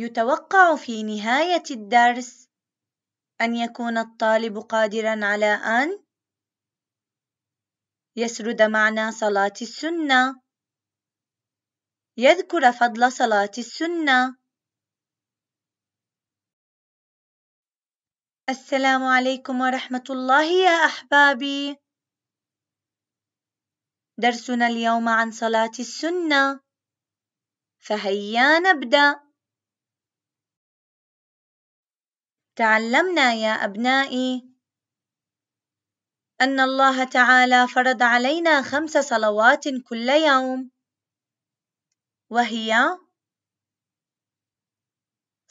يتوقع في نهاية الدرس أن يكون الطالب قادرا على أن يسرد معنى صلاة السنة يذكر فضل صلاة السنة السلام عليكم ورحمة الله يا أحبابي درسنا اليوم عن صلاة السنة فهيا نبدأ تعلمنا يا أبنائي أن الله تعالى فرض علينا خمس صلوات كل يوم وهي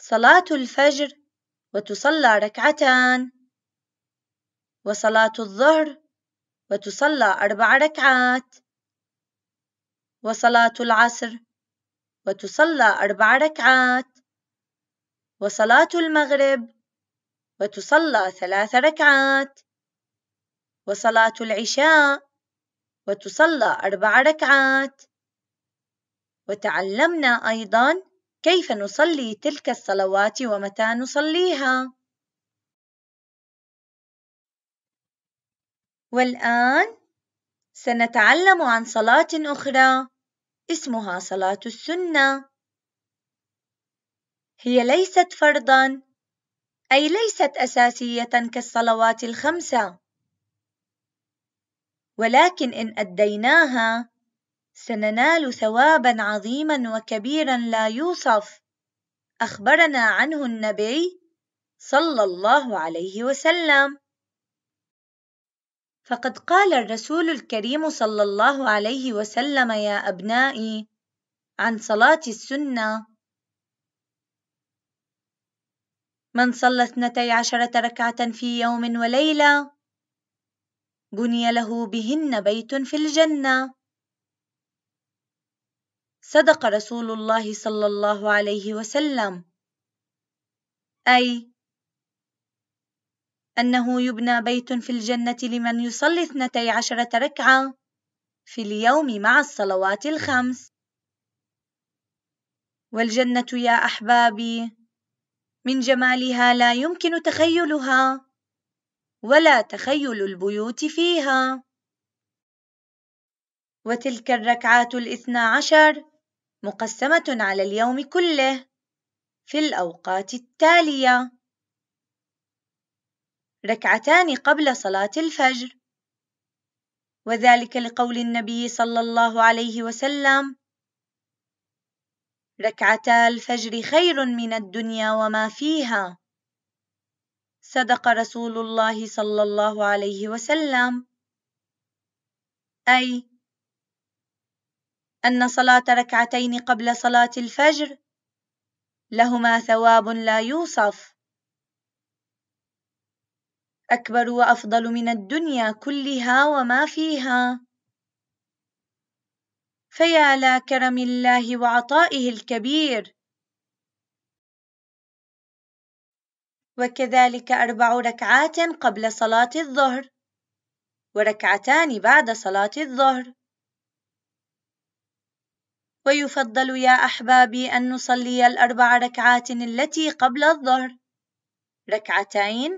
صلاة الفجر وتصلى ركعتان وصلاة الظهر وتصلى أربع ركعات وصلاة العصر وتصلى أربع ركعات وصلاة المغرب وتصلى ثلاث ركعات وصلاة العشاء وتصلى أربع ركعات وتعلمنا أيضا كيف نصلي تلك الصلوات ومتى نصليها والآن سنتعلم عن صلاة أخرى اسمها صلاة السنة هي ليست فرضا أي ليست أساسية كالصلوات الخمسة، ولكن إن أديناها سننال ثوابا عظيما وكبيرا لا يوصف، أخبرنا عنه النبي صلى الله عليه وسلم. فقد قال الرسول الكريم صلى الله عليه وسلم يا أبنائي عن صلاة السنة من صلى اثنتي عشرة ركعة في يوم وليلة بني له بهن بيت في الجنة صدق رسول الله صلى الله عليه وسلم أي أنه يبنى بيت في الجنة لمن يصلي اثنتي عشرة ركعة في اليوم مع الصلوات الخمس والجنة يا أحبابي من جمالها لا يمكن تخيلها ولا تخيل البيوت فيها وتلك الركعات الاثنا عشر مقسمة على اليوم كله في الأوقات التالية ركعتان قبل صلاة الفجر وذلك لقول النبي صلى الله عليه وسلم ركعتا الفجر خير من الدنيا وما فيها صدق رسول الله صلى الله عليه وسلم أي أن صلاة ركعتين قبل صلاة الفجر لهما ثواب لا يوصف أكبر وأفضل من الدنيا كلها وما فيها فيا لا كرم الله وعطائه الكبير وكذلك أربع ركعات قبل صلاة الظهر وركعتان بعد صلاة الظهر ويفضل يا أحبابي أن نصلي الأربع ركعات التي قبل الظهر ركعتين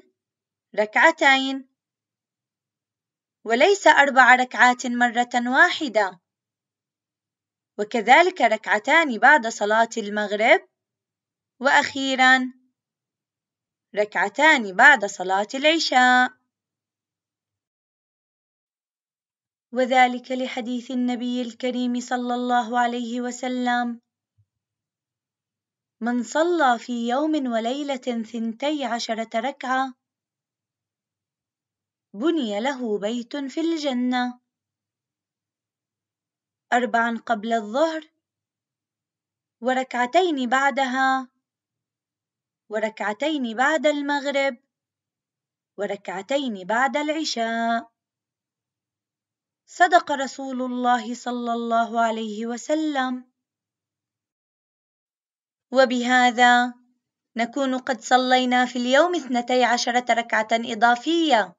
ركعتين وليس أربع ركعات مرة واحدة وكذلك ركعتان بعد صلاة المغرب وأخيرا ركعتان بعد صلاة العشاء وذلك لحديث النبي الكريم صلى الله عليه وسلم من صلى في يوم وليلة ثنتي عشرة ركعة بني له بيت في الجنة أربعا قبل الظهر وركعتين بعدها وركعتين بعد المغرب وركعتين بعد العشاء صدق رسول الله صلى الله عليه وسلم وبهذا نكون قد صلينا في اليوم اثنتي عشرة ركعة إضافية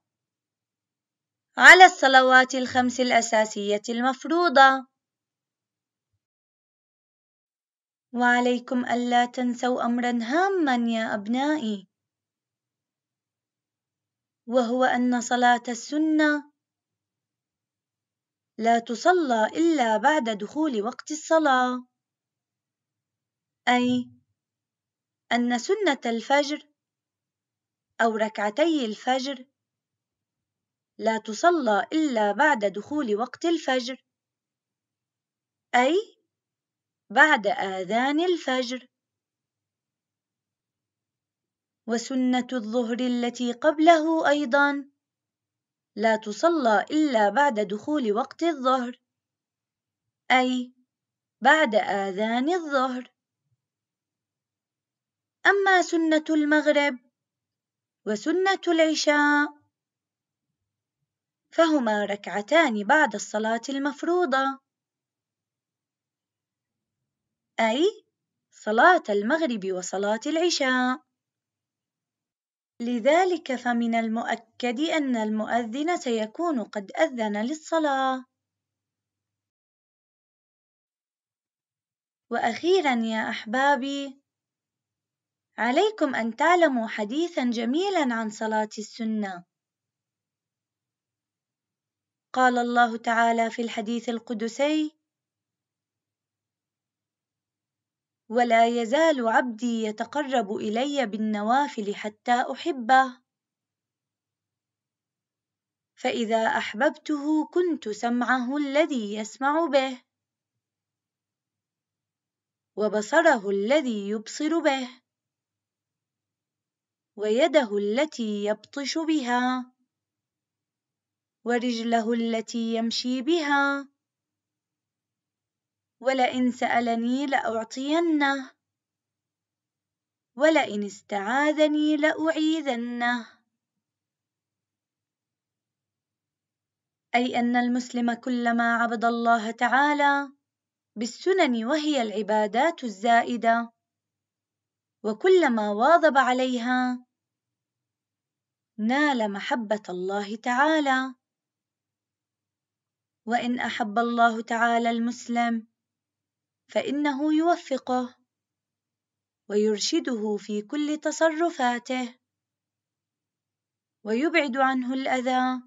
على الصلوات الخمس الأساسية المفروضة وعليكم ألا تنسوا أمرا هاما يا أبنائي وهو أن صلاة السنة لا تصلى إلا بعد دخول وقت الصلاة أي أن سنة الفجر أو ركعتي الفجر لا تصلى إلا بعد دخول وقت الفجر أي بعد آذان الفجر وسنة الظهر التي قبله أيضا لا تصلى إلا بعد دخول وقت الظهر أي بعد آذان الظهر أما سنة المغرب وسنة العشاء فهما ركعتان بعد الصلاة المفروضة أي صلاة المغرب وصلاة العشاء لذلك فمن المؤكد أن المؤذن سيكون قد أذن للصلاة وأخيرا يا أحبابي عليكم أن تعلموا حديثا جميلا عن صلاة السنة قال الله تعالى في الحديث القدسي ولا يزال عبدي يتقرب الي بالنوافل حتى احبه فاذا احببته كنت سمعه الذي يسمع به وبصره الذي يبصر به ويده التي يبطش بها ورجله التي يمشي بها ولئن سألني لأعطينه ولئن استعاذني لأعيذنه أي أن المسلم كلما عبد الله تعالى بالسنن وهي العبادات الزائدة وكلما واظب عليها نال محبة الله تعالى وإن أحب الله تعالى المسلم فإنه يوفقه ويرشده في كل تصرفاته ويبعد عنه الأذى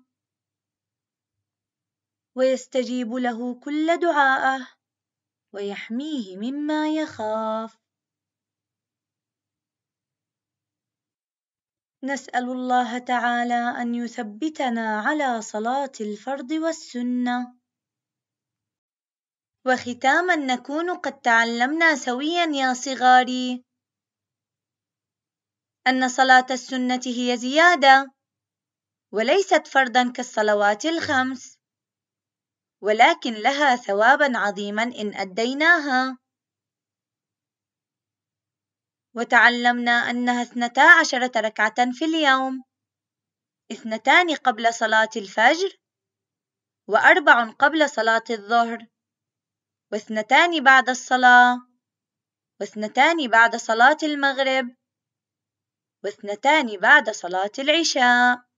ويستجيب له كل دعاءه ويحميه مما يخاف نسأل الله تعالى أن يثبتنا على صلاة الفرض والسنة وختاما نكون قد تعلمنا سويا يا صغاري أن صلاة السنة هي زيادة وليست فرضا كالصلوات الخمس ولكن لها ثوابا عظيما إن أديناها وتعلمنا أنها اثنتا عشرة ركعة في اليوم اثنتان قبل صلاة الفجر وأربع قبل صلاة الظهر واثنتان بعد الصلاة واثنتان بعد صلاة المغرب واثنتان بعد صلاة العشاء